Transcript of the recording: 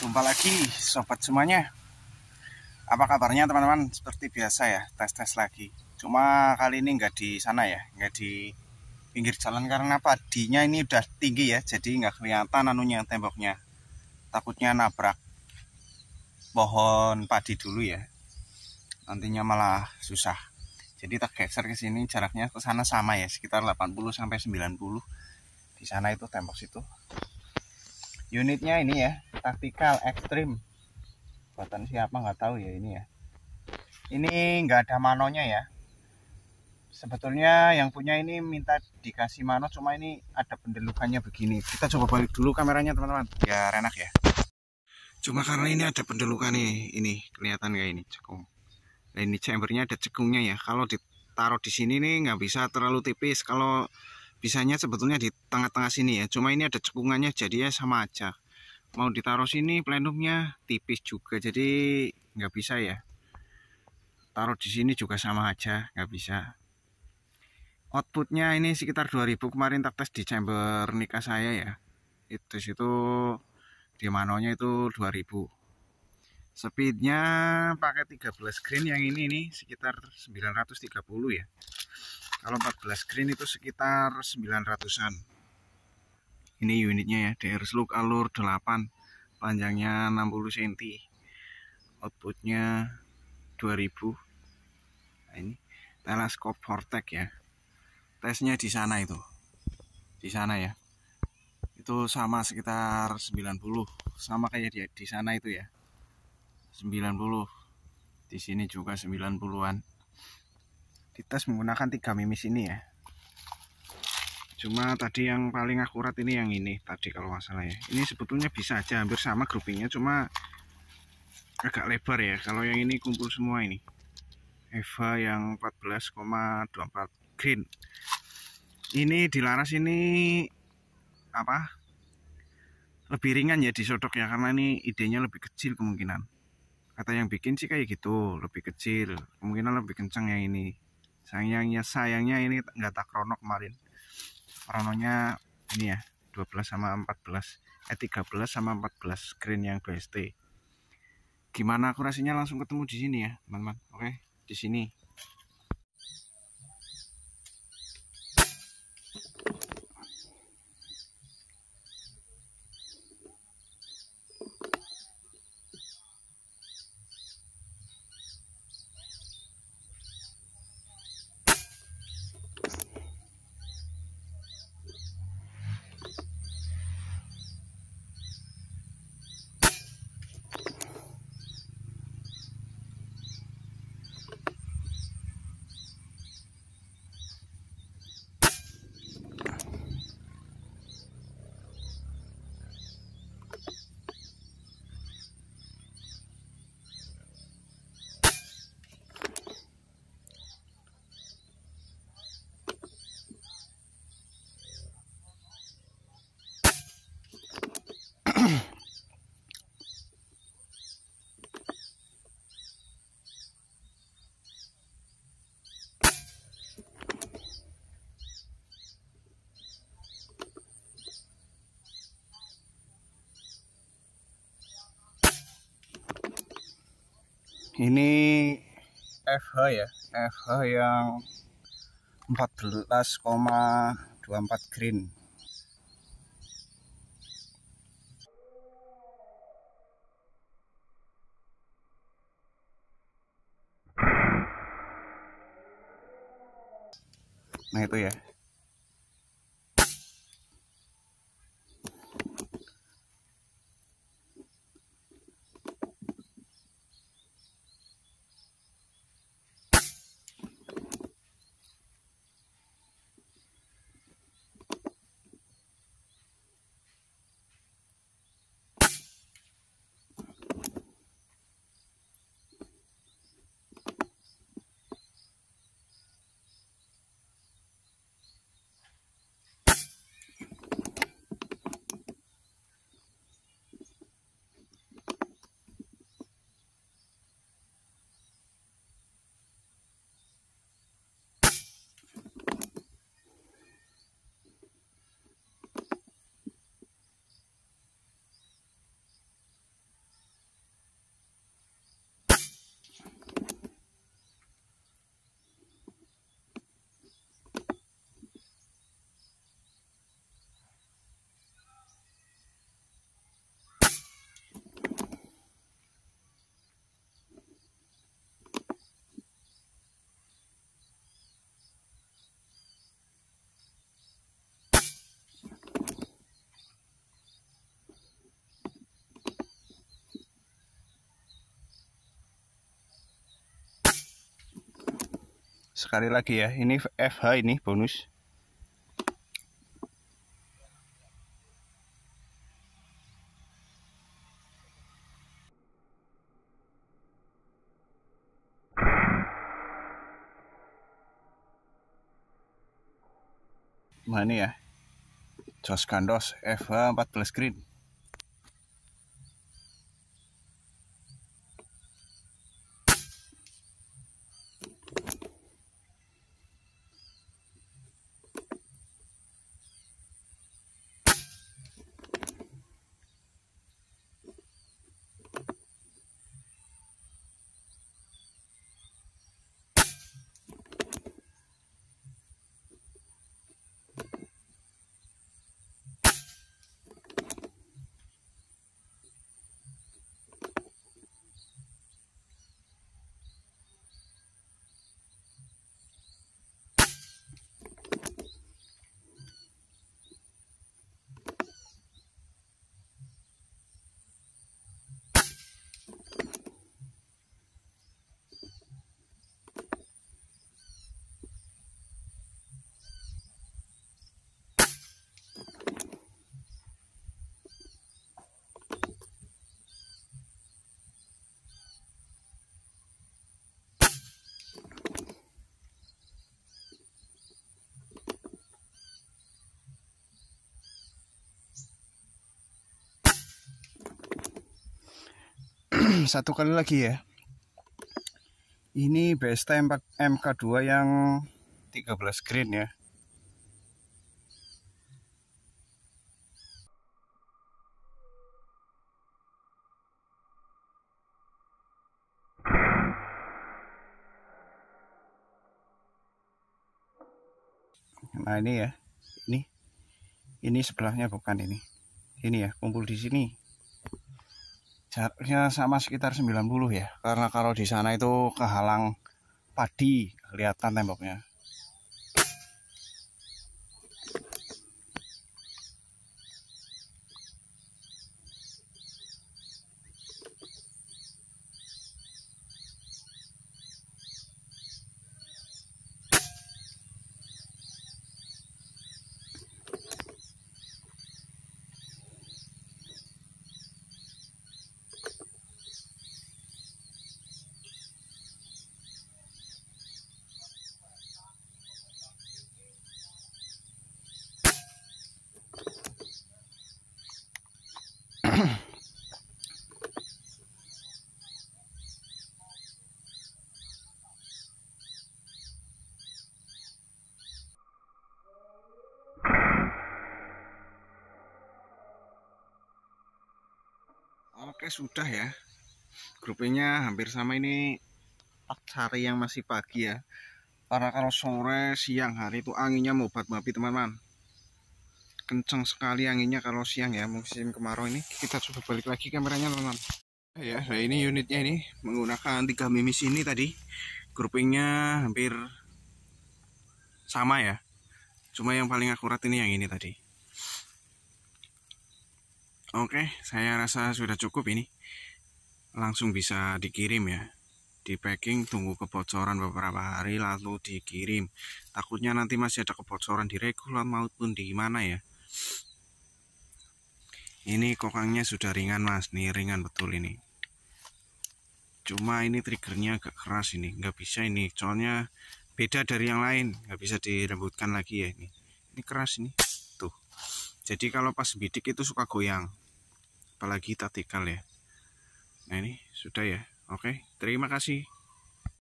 Jumpa lagi sobat semuanya Apa kabarnya teman-teman? Seperti biasa ya, tes-tes lagi Cuma kali ini nggak di sana ya Nggak di pinggir jalan Karena padinya ini udah tinggi ya Jadi nggak kelihatan anunya temboknya Takutnya nabrak Pohon padi dulu ya Nantinya malah susah Jadi tergeser ke sini Jaraknya ke sana sama ya Sekitar 80-90 sampai Di sana itu tembok situ unitnya ini ya taktikal ekstrim buatan siapa nggak tahu ya ini ya ini nggak ada manonya ya sebetulnya yang punya ini minta dikasih mano cuma ini ada pendelukannya begini kita coba balik dulu kameranya teman-teman ya enak ya cuma karena ini ada pendelukan nih ini kelihatan nggak ini cekung nah, ini chambernya ada cekungnya ya kalau ditaruh di sini nih nggak bisa terlalu tipis kalau bisanya sebetulnya di tengah-tengah sini ya cuma ini ada cekungannya ya sama aja mau ditaruh sini plenumnya tipis juga jadi nggak bisa ya taruh di sini juga sama aja nggak bisa outputnya ini sekitar 2000 kemarin tes di chamber nikah saya ya itu situ di manonya itu 2000 speednya pakai 13 green yang ini ini sekitar 930 ya kalau 14 green itu sekitar 900an ini unitnya ya DR slug alur 8 panjangnya 60 cm outputnya 2000 nah, ini teleskop vortex ya tesnya di sana itu di sana ya itu sama sekitar 90 sama kayak di, di sana itu ya 90 di sini juga 90-an dites menggunakan tiga mimis ini ya cuma tadi yang paling akurat ini yang ini tadi kalau masalah ya ini sebetulnya bisa aja hampir sama groupingnya cuma agak lebar ya kalau yang ini kumpul semua ini Eva yang 14,24 green ini di laras ini apa lebih ringan ya disodok ya karena ini idenya lebih kecil kemungkinan kata yang bikin sih kayak gitu lebih kecil kemungkinan lebih kencang yang ini sayangnya sayangnya ini nggak tak krono kemarin krononya ini ya 12 sama 14 eh 13 sama 14 screen yang BST gimana akurasinya langsung ketemu di sini ya teman-teman oke di sini ini FH ya FH yang 14,24 green Nah itu ya sekali lagi ya ini FH ini bonus Nah ini ya Jos Gandos FH 14 green Hmm, satu kali lagi ya ini BST MK2 yang 13 green ya Nah ini ya, ini, ini sebelahnya bukan ini, ini ya kumpul di sini jaraknya sama sekitar 90 ya karena kalau di sana itu kehalang padi kelihatan temboknya sudah ya groupingnya hampir sama ini hari yang masih pagi ya para kalau sore siang hari itu anginnya mau mobat babi teman-teman kenceng sekali anginnya kalau siang ya musim kemarau ini kita coba balik lagi kameranya teman-teman nah, ya nah ini unitnya ini menggunakan tiga mimis ini tadi groupingnya hampir sama ya cuma yang paling akurat ini yang ini tadi Oke, saya rasa sudah cukup ini. Langsung bisa dikirim ya. Di packing tunggu kebocoran beberapa hari lalu dikirim. Takutnya nanti masih ada kebocoran di regulan maupun di mana ya. Ini kokangnya sudah ringan mas, nih ringan betul ini. Cuma ini triggernya agak keras ini, nggak bisa ini. Soalnya beda dari yang lain, nggak bisa direbutkan lagi ya ini. Ini keras ini jadi kalau pas bidik itu suka goyang apalagi tatikal ya nah ini sudah ya oke terima kasih